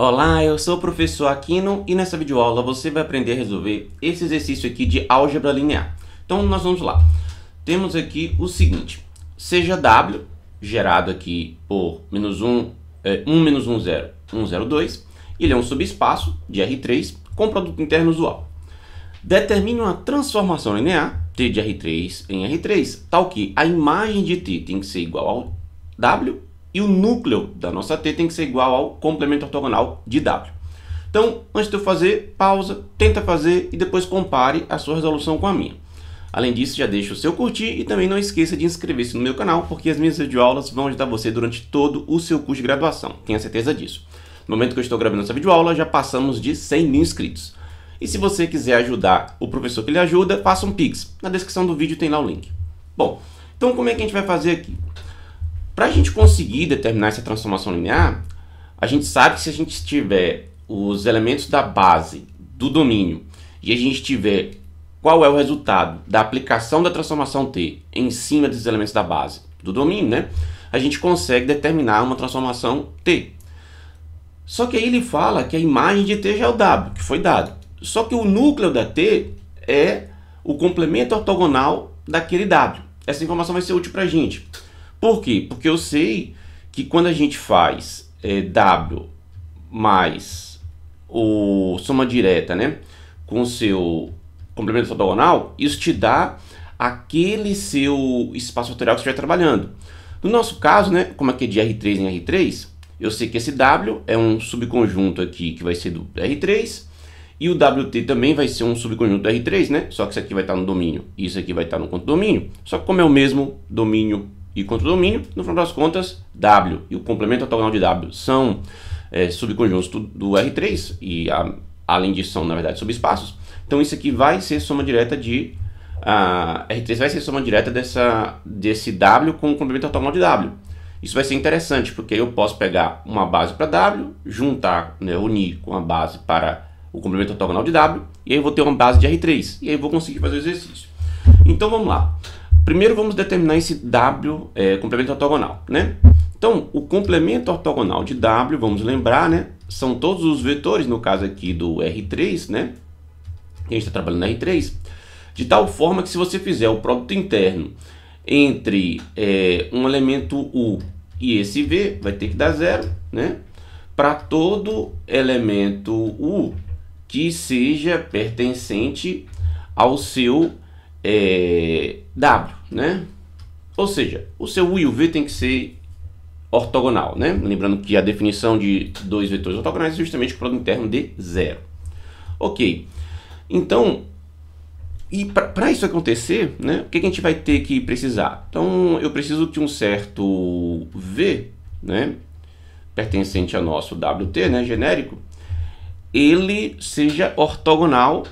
Olá, eu sou o professor Aquino e nessa videoaula você vai aprender a resolver esse exercício aqui de álgebra linear. Então nós vamos lá. Temos aqui o seguinte, seja W gerado aqui por menos 1, é, 1 menos 1, 0, 1, 0, 2, ele é um subespaço de R3 com produto interno usual. Determine uma transformação linear T de R3 em R3, tal que a imagem de T tem que ser igual ao W e o núcleo da nossa T tem que ser igual ao complemento ortogonal de W. Então, antes de eu fazer, pausa, tenta fazer e depois compare a sua resolução com a minha. Além disso, já deixa o seu curtir e também não esqueça de inscrever-se no meu canal, porque as minhas videoaulas vão ajudar você durante todo o seu curso de graduação, tenha certeza disso. No momento que eu estou gravando essa videoaula, já passamos de 100 mil inscritos. E se você quiser ajudar o professor que lhe ajuda, faça um Pix. Na descrição do vídeo tem lá o link. Bom, então como é que a gente vai fazer aqui? Para a gente conseguir determinar essa transformação linear, a gente sabe que se a gente tiver os elementos da base do domínio e a gente tiver qual é o resultado da aplicação da transformação T em cima desses elementos da base do domínio, né? A gente consegue determinar uma transformação T. Só que aí ele fala que a imagem de T já é o W, que foi dado. Só que o núcleo da T é o complemento ortogonal daquele W. Essa informação vai ser útil para a gente. Por quê? Porque eu sei que quando a gente faz é, W mais o soma direta, né, com o seu complemento ortogonal, isso te dá aquele seu espaço fatorial que você está trabalhando. No nosso caso, né, como aqui é de R3 em R3, eu sei que esse W é um subconjunto aqui que vai ser do R3 e o WT também vai ser um subconjunto do R3, né? Só que isso aqui vai estar no domínio, isso aqui vai estar no contra-domínio. Só que como é o mesmo domínio e contra o domínio, no final das contas, W e o complemento ortogonal de W são é, subconjuntos do, do R3 e a, além disso são, na verdade, subespaços. Então isso aqui vai ser soma direta de a R3 vai ser soma direta dessa, desse W com o complemento ortogonal de W. Isso vai ser interessante, porque eu posso pegar uma base para W, juntar, né, unir com a base para o complemento ortogonal de W, e aí eu vou ter uma base de R3, e aí eu vou conseguir fazer o exercício. Então vamos lá. Primeiro vamos determinar esse W é, complemento ortogonal, né? Então, o complemento ortogonal de W, vamos lembrar, né? São todos os vetores, no caso aqui do R3, né? Que a gente está trabalhando R3. De tal forma que se você fizer o produto interno entre é, um elemento U e esse V, vai ter que dar zero, né? Para todo elemento U que seja pertencente ao seu elemento é, W, né? Ou seja, o seu U e o V tem que ser ortogonal, né? Lembrando que a definição de dois vetores ortogonais é justamente o produto interno de zero. Ok. Então, e para isso acontecer, né, o que, que, a gente vai ter que precisar? Então, eu preciso que um certo V, né, pertencente ao nosso WT, né, genérico, ele seja ortogonal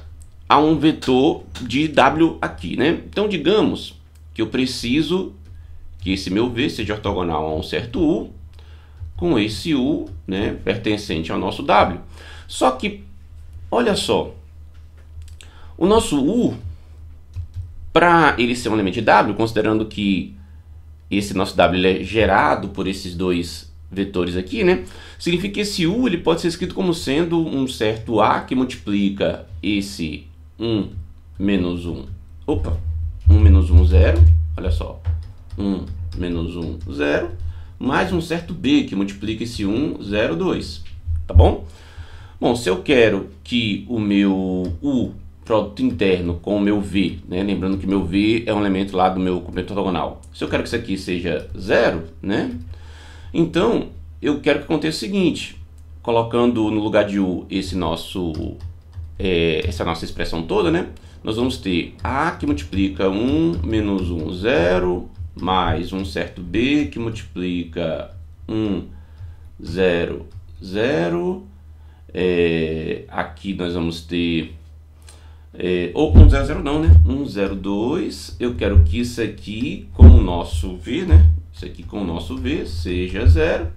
a um vetor de W aqui, né? Então, digamos que eu preciso que esse meu V seja ortogonal a um certo U, com esse U né, pertencente ao nosso W. Só que, olha só, o nosso U, para ele ser um elemento de W, considerando que esse nosso W é gerado por esses dois vetores aqui, né? Significa que esse U ele pode ser escrito como sendo um certo A que multiplica esse 1 menos 1. Opa! 1 menos 1, 0. Olha só. 1 menos 1, 0. Mais um certo b que multiplica esse 1, 0, 2. Tá bom? Bom, se eu quero que o meu U, produto interno, com o meu V, né? lembrando que meu V é um elemento lá do meu complemento ortogonal. Se eu quero que isso aqui seja 0, né? então eu quero que aconteça o seguinte, colocando no lugar de U esse nosso é, essa nossa expressão toda, né? Nós vamos ter A que multiplica 1 menos 1, 0, mais um certo B que multiplica 1, 0, 0. É, aqui nós vamos ter é, ou com 0, 0 não, né? 1, 0, 2. Eu quero que isso aqui com o nosso V, né? Isso aqui com o nosso V seja 0,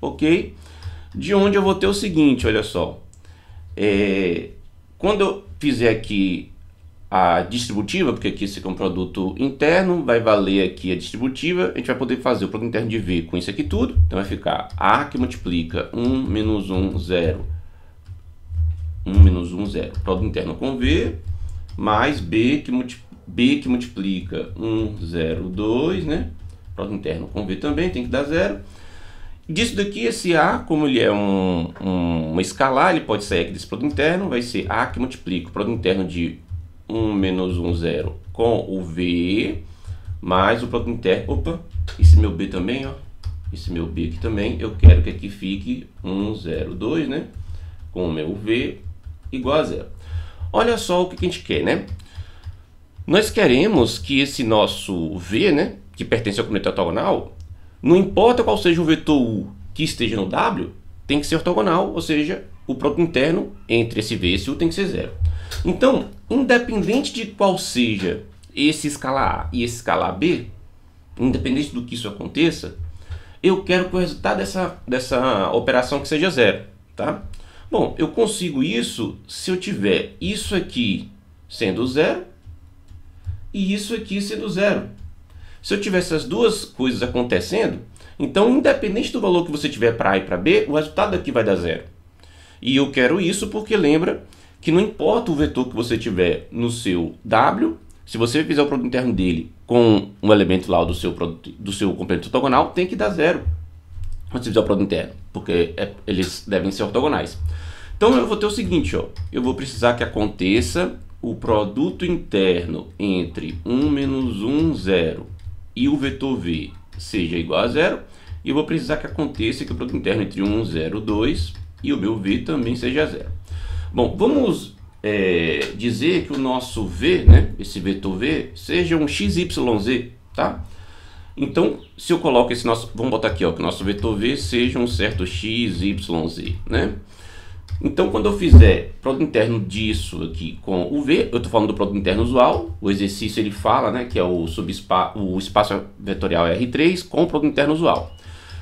ok? De onde eu vou ter o seguinte, olha só. É, quando eu fizer aqui a distributiva, porque aqui esse é um produto interno, vai valer aqui a distributiva, a gente vai poder fazer o produto interno de V com isso aqui tudo, então vai ficar A que multiplica 1 menos 1, 0, 1 menos 1, 0, produto interno com V, mais B que, multi B que multiplica 1, 0, 2, né, produto interno com V também tem que dar zero, Disso daqui, esse A, como ele é um, um, uma escalar, ele pode sair aqui desse produto interno, vai ser A que multiplica o produto interno de 1 menos 1, 0 com o V, mais o produto interno, opa, esse meu B também, ó, esse meu B aqui também, eu quero que aqui fique 1, 0, 2, né, com o meu V igual a zero. Olha só o que a gente quer, né? Nós queremos que esse nosso V, né, que pertence ao cometa ortogonal, não importa qual seja o vetor U que esteja no W, tem que ser ortogonal, ou seja, o produto interno entre esse V e esse U tem que ser zero. Então, independente de qual seja esse escalar A e esse escalar B, independente do que isso aconteça, eu quero que o resultado dessa, dessa operação que seja zero, tá? Bom, eu consigo isso se eu tiver isso aqui sendo zero e isso aqui sendo zero. Se eu tivesse essas duas coisas acontecendo, então independente do valor que você tiver para A e para B, o resultado aqui vai dar zero. E eu quero isso porque lembra que não importa o vetor que você tiver no seu W, se você fizer o produto interno dele com um elemento lá do seu, produto, do seu complemento ortogonal, tem que dar zero quando você fizer o produto interno, porque é, eles devem ser ortogonais. Então eu vou ter o seguinte, ó, eu vou precisar que aconteça o produto interno entre 1 menos 1, 0 e o vetor v seja igual a zero, eu vou precisar que aconteça que o produto interno é entre 1, 0, 2 e o meu v também seja zero. Bom, vamos é, dizer que o nosso v, né, esse vetor v, seja um xyz, tá? Então, se eu coloco esse nosso, vamos botar aqui, ó, que o nosso vetor v seja um certo x, y, z, né? Então, quando eu fizer produto interno disso aqui com o V, eu estou falando do produto interno usual, o exercício ele fala, né, que é o, subespa o espaço vetorial R3 com o produto interno usual.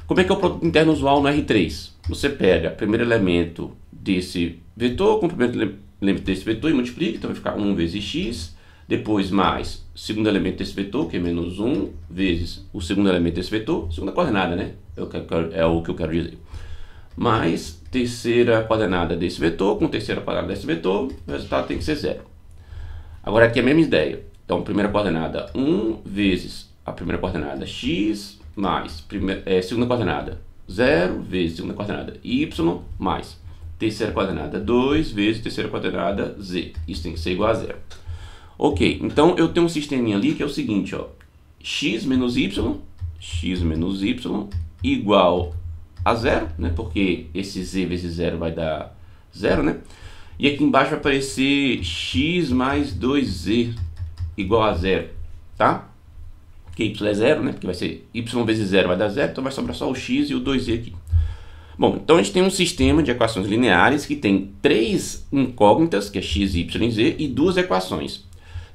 Como é que é o produto interno usual no R3? Você pega o primeiro elemento desse vetor com o primeiro elemento desse vetor e multiplica, então vai ficar 1 vezes x, depois mais o segundo elemento desse vetor, que é menos 1, vezes o segundo elemento desse vetor, segunda coordenada, né? É o que eu quero é dizer mais terceira coordenada desse vetor com terceira coordenada desse vetor, o resultado tem que ser zero. Agora aqui é a mesma ideia. Então, primeira coordenada 1 vezes a primeira coordenada x mais primeira, é, segunda coordenada 0 vezes segunda coordenada y mais terceira coordenada 2 vezes terceira coordenada z. Isso tem que ser igual a zero. Ok, então eu tenho um sisteminha ali que é o seguinte, ó, x menos y, x menos y igual a zero, né? Porque esse z vezes zero vai dar zero, né? E aqui embaixo vai aparecer x mais 2z igual a zero, tá? Porque y é zero, né? Porque vai ser y vezes zero vai dar zero, então vai sobrar só o x e o 2z aqui. Bom, então a gente tem um sistema de equações lineares que tem três incógnitas, que é x, y e z, e duas equações.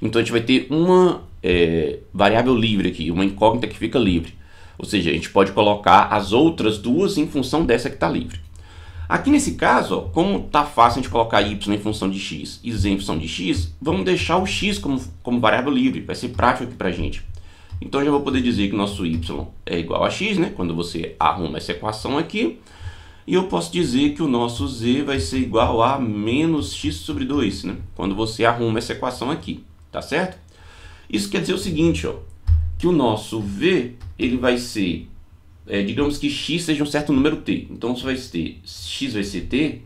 Então a gente vai ter uma é, variável livre aqui, uma incógnita que fica livre. Ou seja, a gente pode colocar as outras duas em função dessa que está livre. Aqui nesse caso, ó, como está fácil a gente colocar y em função de x e z em função de x, vamos deixar o x como, como variável livre, vai ser prático aqui para a gente. Então já vou poder dizer que nosso y é igual a x, né? quando você arruma essa equação aqui, e eu posso dizer que o nosso z vai ser igual a menos x sobre 2, né? quando você arruma essa equação aqui, tá certo? Isso quer dizer o seguinte, ó, que o nosso V ele vai ser, é, digamos que x seja um certo número t. Então você vai ter x vai ser t,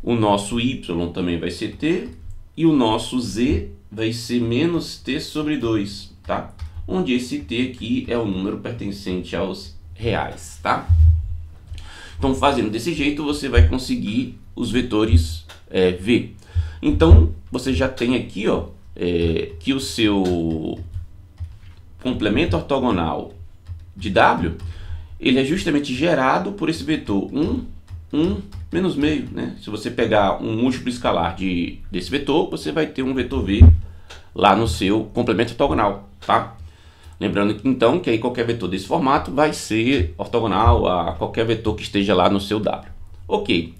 o nosso y também vai ser t e o nosso z vai ser menos t sobre 2, tá? Onde esse t aqui é o número pertencente aos reais, tá? Então fazendo desse jeito você vai conseguir os vetores é, v. Então você já tem aqui, ó, é, que o seu complemento ortogonal de W, ele é justamente gerado por esse vetor 1, 1, menos meio. Né? Se você pegar um múltiplo escalar de, desse vetor, você vai ter um vetor V lá no seu complemento ortogonal. Tá? Lembrando então que aí qualquer vetor desse formato vai ser ortogonal a qualquer vetor que esteja lá no seu W. Ok.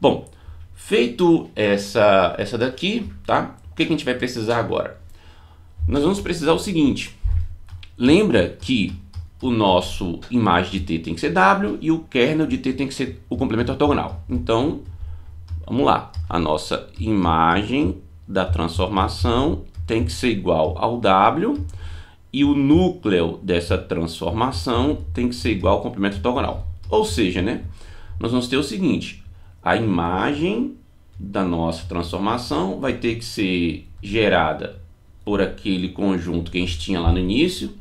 Bom, feito essa, essa daqui, tá? O que, que a gente vai precisar agora? Nós vamos precisar o seguinte. Lembra que o nosso imagem de T tem que ser W e o kernel de T tem que ser o complemento ortogonal. Então, vamos lá. A nossa imagem da transformação tem que ser igual ao W e o núcleo dessa transformação tem que ser igual ao complemento ortogonal. Ou seja, né, nós vamos ter o seguinte, a imagem da nossa transformação vai ter que ser gerada por aquele conjunto que a gente tinha lá no início,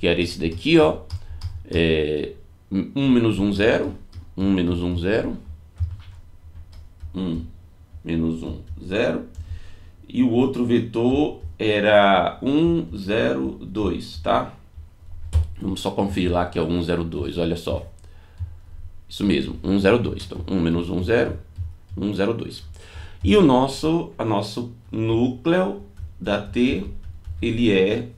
que era esse daqui, ó. É, 1 menos 1, 0. 1 menos 1, 0. 1 menos 1, 0. E o outro vetor era 1, 0, 2, tá? Vamos só conferir lá que é o 1, 0, 2, olha só. Isso mesmo, 1, 0, 2. Então, 1 menos 1, 0. 1, 0, 2. E o nosso, a nosso núcleo da T, ele é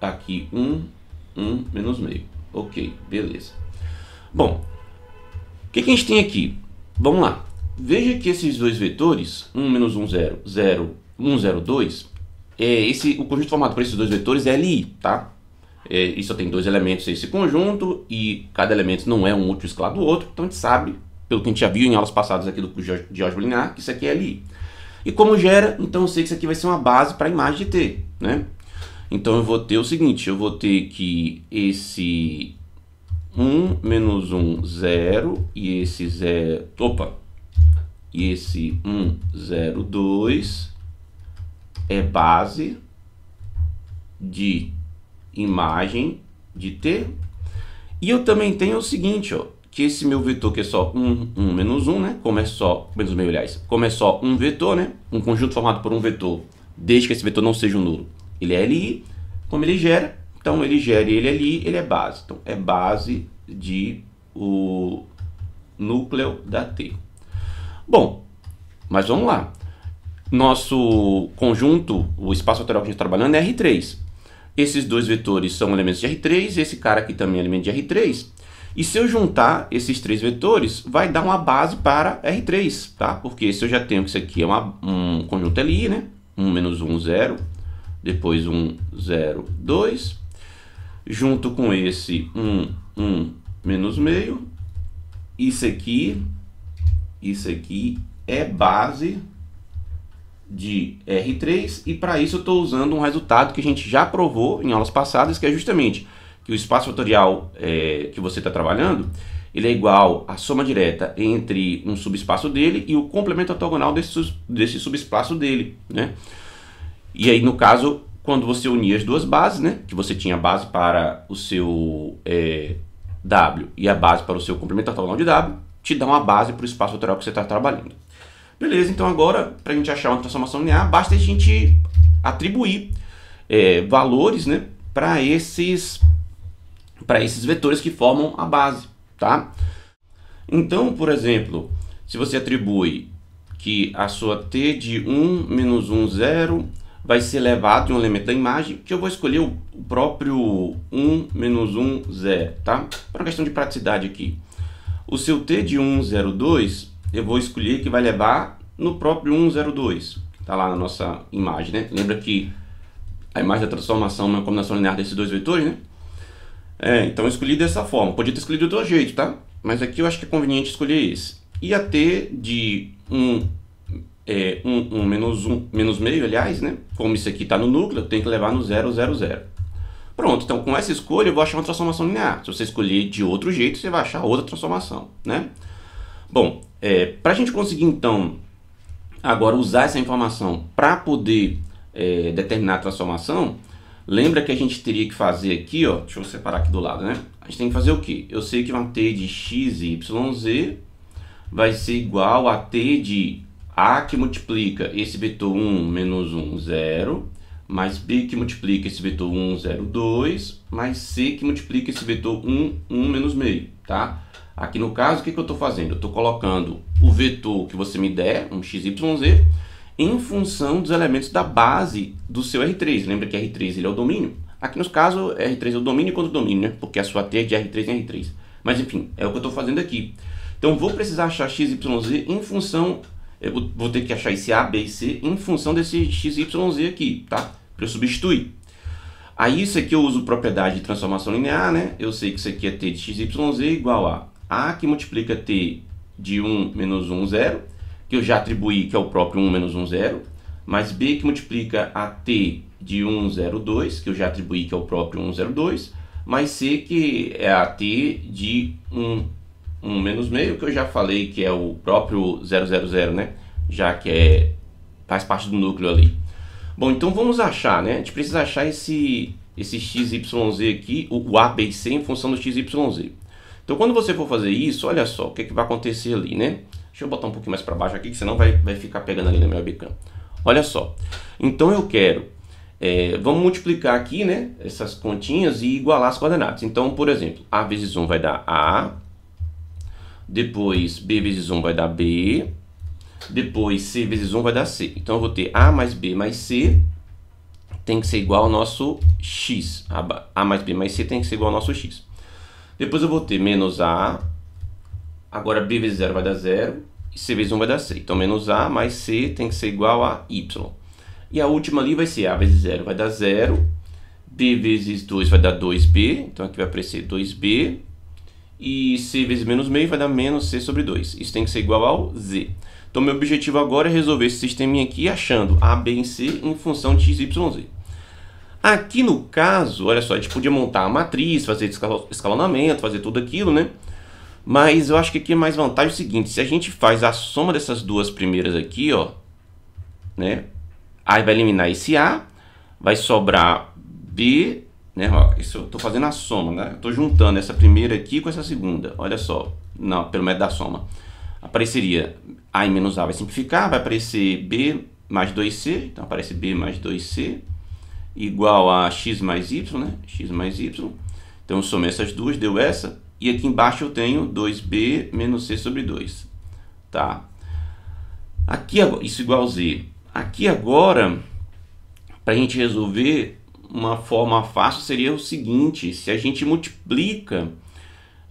aqui 1, 1 menos meio. Ok, beleza. Bom, o que, que, a gente tem aqui? Vamos lá. Veja que esses dois vetores, 1 menos 1, 0, 0, 1, 0, 2, é esse, o conjunto formado por esses dois vetores é LI, tá? É, e só tem dois elementos esse conjunto, e cada elemento não é um útil escalado do outro, então a gente sabe, pelo que a gente já viu em aulas passadas aqui do de Jorge Linear, que isso aqui é LI. E como gera, então eu sei que isso aqui vai ser uma base para a imagem de T, né? Então eu vou ter o seguinte, eu vou ter que esse 1 menos 1, 0, e esse 0, opa, e esse 1, 0, 2, é base de imagem de T. E eu também tenho o seguinte, ó, que esse meu vetor que é só 1, 1 menos 1, né? Como é só, menos meio, aliás, como é só um vetor, né? Um conjunto formado por um vetor, desde que esse vetor não seja um nulo. Ele é LI, como ele gera, então ele gera ele ali, é ele é base. Então é base de o núcleo da T. Bom, mas vamos lá. Nosso conjunto, o espaço lateral que a gente está trabalhando é R3. Esses dois vetores são elementos de R3, esse cara aqui também é elemento de R3. E se eu juntar esses três vetores, vai dar uma base para R3, tá? Porque se eu já tenho que isso aqui é uma, um conjunto LI, né? 1 menos 1, 0 depois um 0, 2, junto com esse 1, 1, menos meio, isso aqui, isso aqui é base de R3 e para isso eu estou usando um resultado que a gente já provou em aulas passadas, que é justamente que o espaço fatorial é, que você está trabalhando, ele é igual à soma direta entre um subespaço dele e o complemento ortogonal desse, desse subespaço dele, né? E aí, no caso, quando você unia as duas bases, né? Que você tinha a base para o seu é, W e a base para o seu comprimento ortogonal de W, te dá uma base para o espaço vetorial que você está trabalhando. Beleza, então agora, para a gente achar uma transformação linear, basta a gente atribuir é, valores né, para esses, esses vetores que formam a base. Tá? Então, por exemplo, se você atribui que a sua t de 1 menos 1, 0 vai ser levado em um elemento da imagem, que eu vou escolher o próprio 1, menos 1, 0, tá? Para questão de praticidade aqui. O seu T de 1 0 2 eu vou escolher que vai levar no próprio 1 102, que está lá na nossa imagem, né? Lembra que a imagem da transformação é uma combinação linear desses dois vetores, né? É, então eu escolhi dessa forma. Podia ter escolhido de outro jeito, tá? Mas aqui eu acho que é conveniente escolher esse. E a T de 1 é, 1, um, 1 um, menos 1, um, menos meio, aliás, né? Como isso aqui está no núcleo, eu tenho que levar no 0, 0, 0. Pronto, então com essa escolha eu vou achar uma transformação linear. Se você escolher de outro jeito, você vai achar outra transformação, né? Bom, é, para a gente conseguir então agora usar essa informação para poder é, determinar a transformação, lembra que a gente teria que fazer aqui, ó, deixa eu separar aqui do lado, né? A gente tem que fazer o quê? Eu sei que uma t de x e yz vai ser igual a t de a que multiplica esse vetor 1 menos 1, 0, mais B que multiplica esse vetor 1, 0, 2, mais C que multiplica esse vetor 1, 1 menos meio, tá? Aqui no caso, o que, que eu estou fazendo? Eu estou colocando o vetor que você me der, um x y z, em função dos elementos da base do seu R3. Lembra que R3 ele é o domínio? Aqui no caso R3 é o domínio contra o domínio, né? Porque a sua T é de R3 em R3. Mas enfim, é o que eu estou fazendo aqui. Então vou precisar achar x y z em função eu vou ter que achar esse A, B e C em função desse x, y, z aqui, tá? Para eu substituir. Aí isso aqui eu uso propriedade de transformação linear, né? Eu sei que isso aqui é t de x, y, z igual a a que multiplica t de 1 menos 1, 0, que eu já atribuí que é o próprio 1 menos 1, 0, mais b que multiplica a t de 1, 0, 2, que eu já atribuí que é o próprio 1, 0, 2, mais c que é a t de 1, um menos meio que eu já falei que é o próprio 000, né? Já que é faz parte do núcleo ali. Bom, então vamos achar, né? A gente precisa achar esse esse z aqui, o, o ABC em função do z Então quando você for fazer isso, olha só o que, é que vai acontecer ali, né? Deixa eu botar um pouquinho mais para baixo aqui, que senão vai, vai ficar pegando ali na minha webcam. Olha só. Então eu quero é, vamos multiplicar aqui né, essas continhas e igualar as coordenadas. Então, por exemplo, A vezes 1 vai dar A, depois, B vezes 1 vai dar B. Depois, C vezes 1 vai dar C. Então, eu vou ter A mais B mais C tem que ser igual ao nosso X. A mais B mais C tem que ser igual ao nosso X. Depois, eu vou ter menos A. Agora, B vezes 0 vai dar 0. E C vezes 1 vai dar C. Então, menos A mais C tem que ser igual a Y. E a última ali vai ser A vezes 0 vai dar 0. B vezes 2 vai dar 2B. Então, aqui vai aparecer 2B e c vezes menos meio vai dar menos c sobre 2. Isso tem que ser igual ao z. Então, meu objetivo agora é resolver esse sisteminha aqui achando a, b e c em função de x, y, z. Aqui no caso, olha só, a gente podia montar a matriz, fazer escalonamento, fazer tudo aquilo, né? Mas eu acho que aqui é mais vantagem o seguinte, se a gente faz a soma dessas duas primeiras aqui, ó, né? Aí vai eliminar esse A, vai sobrar B né, ó, isso eu tô fazendo a soma, né? Eu tô juntando essa primeira aqui com essa segunda. Olha só, não, pelo método da soma. Apareceria A em menos A vai simplificar, vai aparecer B mais 2C, então aparece B mais 2C igual a X mais Y, né? X mais Y. Então eu somei essas duas, deu essa. E aqui embaixo eu tenho 2B menos C sobre 2, tá? Aqui, isso igual a Z. Aqui agora, para a gente resolver uma forma fácil seria o seguinte: se a gente multiplica,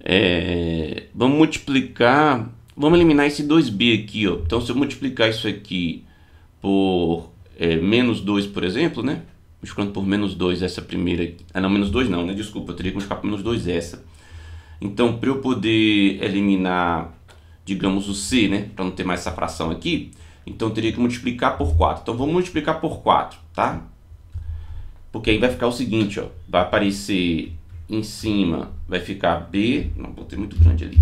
é, vamos multiplicar, vamos eliminar esse 2b aqui, ó. Então, se eu multiplicar isso aqui por é, menos 2, por exemplo, né? Multiplicando por menos 2 essa primeira. Ah, não, menos 2 não, né? Desculpa, eu teria que multiplicar por menos 2 essa. Então, para eu poder eliminar, digamos, o c, né? Para não ter mais essa fração aqui, então teria que multiplicar por 4. Então, vamos multiplicar por 4, tá? Porque aí vai ficar o seguinte, ó, vai aparecer em cima, vai ficar B, não, botei muito grande ali.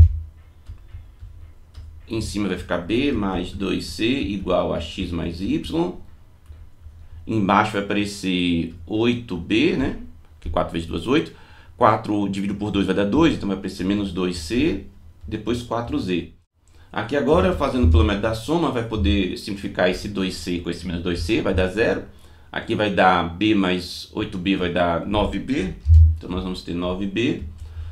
Em cima vai ficar B mais 2C igual a X mais Y. Embaixo vai aparecer 8B, né? Que 4 vezes 2, é 8. 4 dividido por 2 vai dar 2, então vai aparecer menos 2C, depois 4Z. Aqui agora, fazendo pelo método da soma, vai poder simplificar esse 2C com esse menos 2C, vai dar zero. Aqui vai dar B mais 8B vai dar 9B. Então nós vamos ter 9B.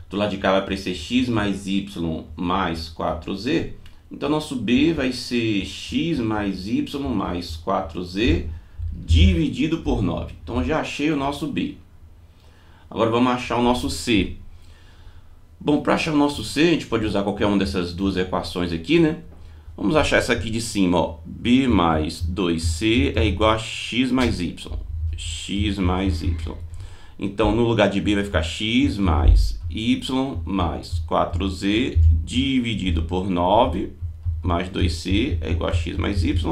Do lado de cá vai aparecer X mais Y mais 4Z. Então nosso B vai ser X mais Y mais 4Z dividido por 9. Então já achei o nosso B. Agora vamos achar o nosso C. Bom, para achar o nosso C, a gente pode usar qualquer uma dessas duas equações aqui, né? Vamos achar essa aqui de cima, ó. B mais 2C é igual a X mais Y. X mais Y. Então, no lugar de B vai ficar X mais Y mais 4Z dividido por 9 mais 2C é igual a X mais Y.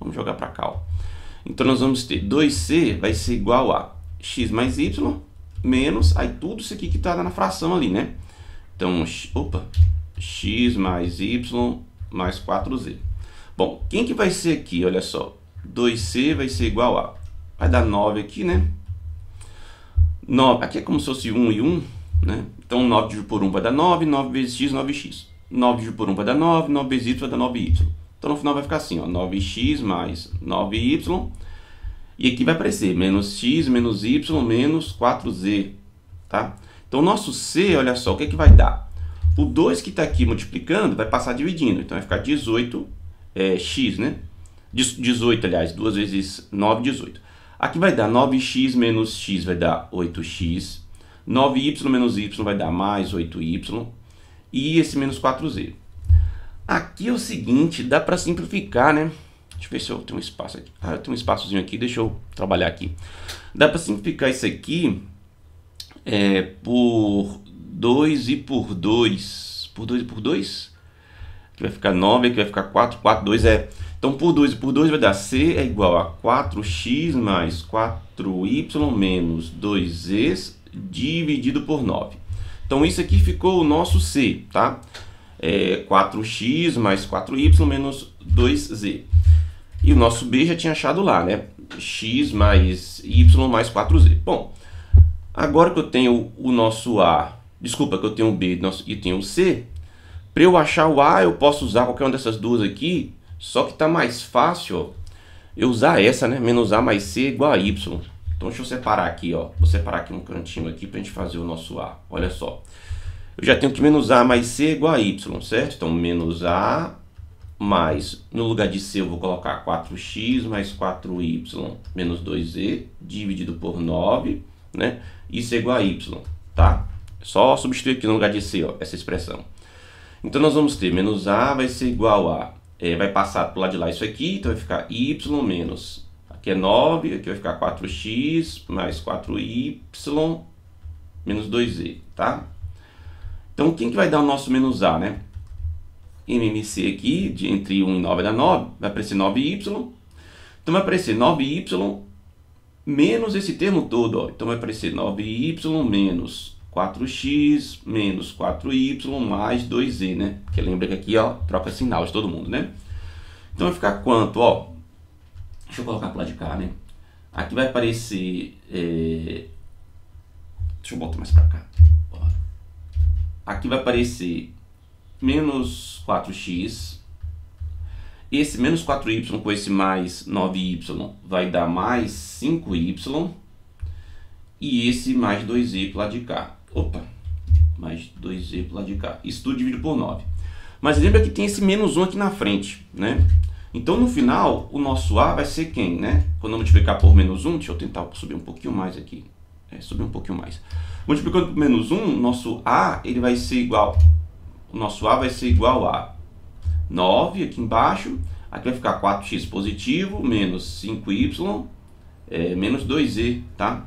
Vamos jogar para cá, ó. Então, nós vamos ter 2C vai ser igual a X mais Y menos, aí tudo isso aqui que está na fração ali, né? Então, opa, X mais Y mais 4z. Bom, quem que vai ser aqui? Olha só, 2c vai ser igual a... Vai dar 9 aqui, né? 9, aqui é como se fosse 1 e 1, né? Então 9 dividido por 1 vai dar 9, 9 vezes x, 9x. 9 dividido por 1 vai dar 9, 9 vezes y vai dar 9y. Então no final vai ficar assim, ó, 9x mais 9y. E aqui vai aparecer menos x menos y menos 4z, tá? Então o nosso c, olha só, o que, é que vai dar? O 2 que está aqui multiplicando vai passar dividindo, então vai ficar 18x, é, né? 18, aliás, 2 vezes 9, 18. Aqui vai dar 9x menos x vai dar 8x, 9y menos y vai dar mais 8y, e esse menos 4z. Aqui é o seguinte, dá para simplificar, né? Deixa eu ver se eu tenho um espaço aqui. Ah, eu tenho um espaçozinho aqui, deixa eu trabalhar aqui. Dá para simplificar isso aqui é, por 2 e por 2. Por 2 e por 2? Aqui vai ficar 9, aqui vai ficar 4. 4, 2 é... Então, por 2 e por 2 vai dar C é igual a 4x mais 4y menos 2z dividido por 9. Então, isso aqui ficou o nosso C, tá? É 4x mais 4y menos 2z. E o nosso B já tinha achado lá, né? x mais y mais 4z. Bom, agora que eu tenho o nosso A Desculpa que eu tenho um B e tenho um C. Para eu achar o A, eu posso usar qualquer uma dessas duas aqui. Só que está mais fácil ó, eu usar essa, né? Menos A mais C igual a Y. Então deixa eu separar aqui, ó. Vou separar aqui um cantinho aqui para a gente fazer o nosso A. Olha só. Eu já tenho que menos A mais C igual a Y, certo? Então menos A mais, no lugar de C eu vou colocar 4x mais 4y menos 2z dividido por 9, né? Isso é igual a y, tá? Só substituir aqui no lugar de C, ó, essa expressão. Então nós vamos ter menos A vai ser igual a... É, vai passar para o lado de lá isso aqui, então vai ficar Y menos... Aqui é 9, aqui vai ficar 4X mais 4Y menos 2Z, tá? Então quem que vai dar o nosso menos A, né? MMC aqui, de entre 1 e 9 dá 9, vai aparecer 9Y. Então vai aparecer 9Y menos esse termo todo, ó. Então vai aparecer 9Y menos 4x menos 4y mais 2z, né? Porque lembra que aqui, ó, troca sinal de todo mundo, né? Então vai ficar quanto, ó? Deixa eu colocar para lá de cá, né? Aqui vai aparecer... É... Deixa eu botar mais para cá. Ó. Aqui vai aparecer menos 4x. Esse menos 4y com esse mais 9y vai dar mais 5y. E esse mais 2y lá de cá. Opa, mais 2z pro lado de cá. Isso tudo dividido por 9. Mas lembra que tem esse menos 1 aqui na frente, né? Então, no final, o nosso A vai ser quem, né? Quando eu multiplicar por menos 1, deixa eu tentar subir um pouquinho mais aqui. É, subir um pouquinho mais. Multiplicando por menos 1, nosso A ele vai ser igual... O nosso A vai ser igual a 9 aqui embaixo. Aqui vai ficar 4x positivo, menos 5y, é, menos 2z, tá?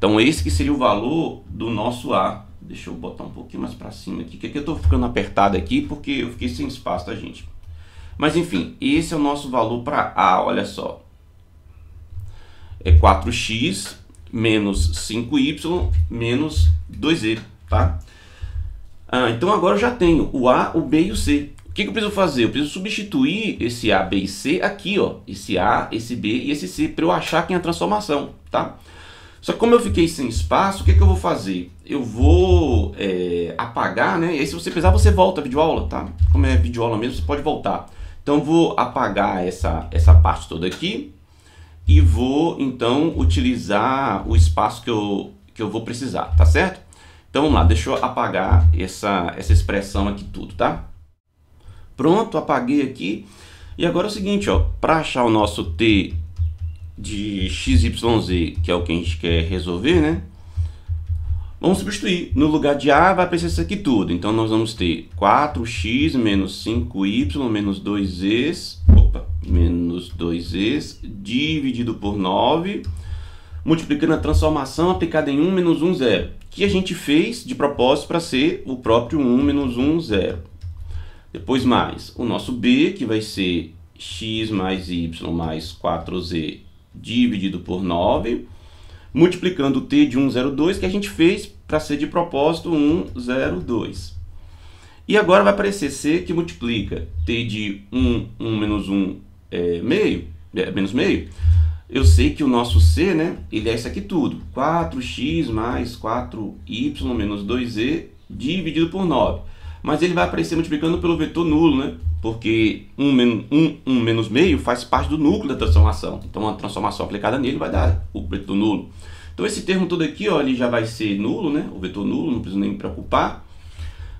Então esse que seria o valor do nosso A. Deixa eu botar um pouquinho mais para cima aqui, que aqui eu estou ficando apertado aqui porque eu fiquei sem espaço, tá gente? Mas enfim, esse é o nosso valor para A, olha só. É 4x menos 5y menos 2z, tá? Ah, então agora eu já tenho o A, o B e o C. O que, que, eu preciso fazer? Eu preciso substituir esse A, B e C aqui, ó. Esse A, esse B e esse C, para eu achar quem é a transformação, tá? Só que como eu fiquei sem espaço, o que, é que eu vou fazer? Eu vou é, apagar, né? E aí se você precisar, você volta a videoaula, tá? Como é videoaula mesmo, você pode voltar. Então vou apagar essa, essa parte toda aqui e vou então utilizar o espaço que eu, que eu vou precisar, tá certo? Então vamos lá, deixa eu apagar essa, essa expressão aqui tudo, tá? Pronto, apaguei aqui. E agora é o seguinte, ó, para achar o nosso T de XYZ, que é o que a gente quer resolver, né? Vamos substituir. No lugar de A vai aparecer isso aqui tudo. Então nós vamos ter 4x menos 5y menos 2z, opa, menos 2z, dividido por 9, multiplicando a transformação aplicada em 1 menos 1, 0. Que a gente fez de propósito para ser o próprio 1 menos 1, 0. Depois mais o nosso B, que vai ser x mais y mais 4z dividido por 9, multiplicando o t de 102, que a gente fez para ser de propósito 102. E agora vai aparecer c que multiplica t de 1, 1 menos 1 é, meio, é, menos meio. Eu sei que o nosso c, né, ele é isso aqui tudo. 4x mais 4y menos 2z dividido por 9. Mas ele vai aparecer multiplicando pelo vetor nulo, né? porque 1 um, menos, um, um menos meio faz parte do núcleo da transformação. Então, uma transformação aplicada nele vai dar o vetor nulo. Então, esse termo todo aqui, ó, ele já vai ser nulo, né? O vetor nulo, não preciso nem me preocupar.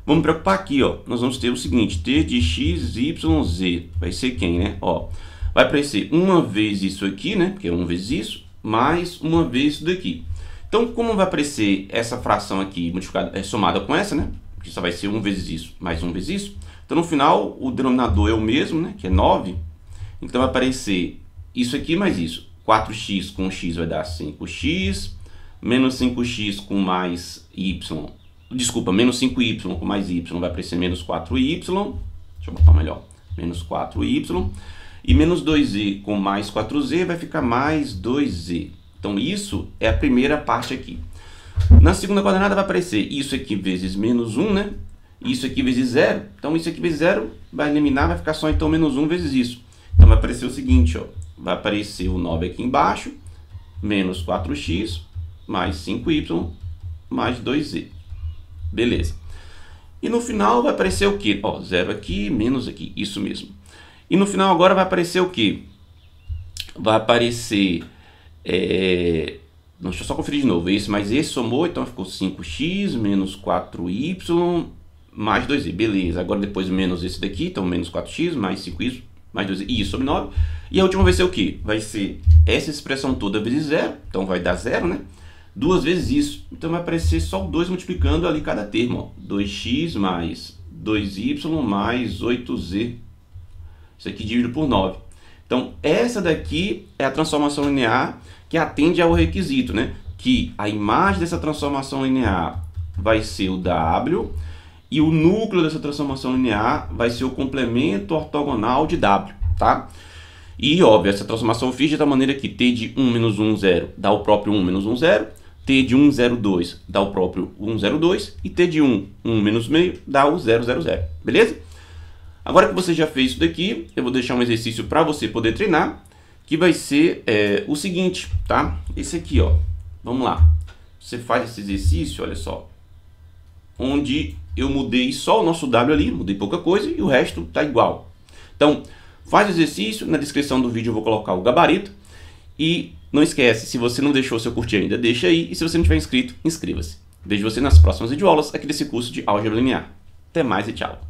Vamos me preocupar aqui, ó. Nós vamos ter o seguinte, t de x, y, z. Vai ser quem, né? Ó, vai aparecer uma vez isso aqui, né? Porque é uma vez isso, mais uma vez isso daqui. Então, como vai aparecer essa fração aqui multiplicada, é somada com essa, né? Que só vai ser um vezes isso, mais um vezes isso. Então no final o denominador é o mesmo, né, que é 9. Então vai aparecer isso aqui mais isso. 4x com x vai dar 5x, menos 5x com mais y. Desculpa, menos 5y com mais y vai aparecer menos 4y. Deixa eu botar melhor. Menos 4y. E menos 2z com mais 4z vai ficar mais 2z. Então isso é a primeira parte aqui. Na segunda coordenada vai aparecer isso aqui vezes menos 1, né? isso aqui vezes zero. Então isso aqui vezes zero vai eliminar, vai ficar só então menos 1 vezes isso. Então vai aparecer o seguinte, ó, vai aparecer o 9 aqui embaixo, menos 4x, mais 5y, mais 2z. Beleza. E no final vai aparecer o quê? Ó, zero aqui, menos aqui, isso mesmo. E no final agora vai aparecer o quê? Vai aparecer... É... Deixa eu só conferir de novo. Esse mais esse somou, então ficou 5x menos 4y mais 2i, beleza. Agora depois menos esse daqui, então menos 4x, mais 5 y mais 2i sobre 9. E a última vai ser o quê? Vai ser essa expressão toda vezes zero, então vai dar zero, né? Duas vezes isso, então vai aparecer só o 2 multiplicando ali cada termo, ó. 2x mais 2y mais 8z. Isso aqui dividido por 9. Então, essa daqui é a transformação linear que atende ao requisito, né? Que a imagem dessa transformação linear vai ser o W e o núcleo dessa transformação linear vai ser o complemento ortogonal de W, tá? E, óbvio, essa transformação eu fiz é da maneira que T de 1 menos 1, 0 dá o próprio 1 menos 1, 0, T de 1, 0, 2 dá o próprio 1, 0, 2, e T de 1, 1 menos meio dá o 0, 0, 0, beleza? Agora que você já fez isso daqui, eu vou deixar um exercício para você poder treinar, que vai ser é, o seguinte, tá? Esse aqui, ó, vamos lá. Você faz esse exercício, olha só, onde eu mudei só o nosso W ali, mudei pouca coisa e o resto está igual. Então, faz o exercício, na descrição do vídeo eu vou colocar o gabarito e não esquece, se você não deixou seu curtir ainda, deixa aí e se você não tiver inscrito, inscreva-se. Vejo você nas próximas videoaulas aqui desse curso de Álgebra Linear. Até mais e tchau!